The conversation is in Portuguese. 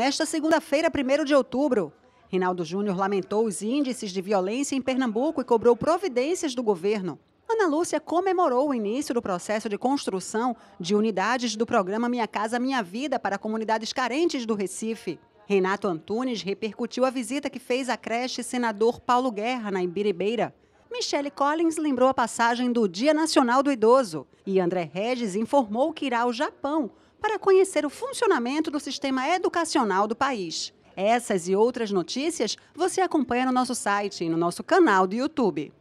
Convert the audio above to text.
Nesta segunda-feira, 1 de outubro, Rinaldo Júnior lamentou os índices de violência em Pernambuco e cobrou providências do governo. Ana Lúcia comemorou o início do processo de construção de unidades do programa Minha Casa Minha Vida para comunidades carentes do Recife. Renato Antunes repercutiu a visita que fez à creche senador Paulo Guerra na Ibiribeira. Michelle Collins lembrou a passagem do Dia Nacional do Idoso e André Regis informou que irá ao Japão para conhecer o funcionamento do sistema educacional do país. Essas e outras notícias você acompanha no nosso site e no nosso canal do YouTube.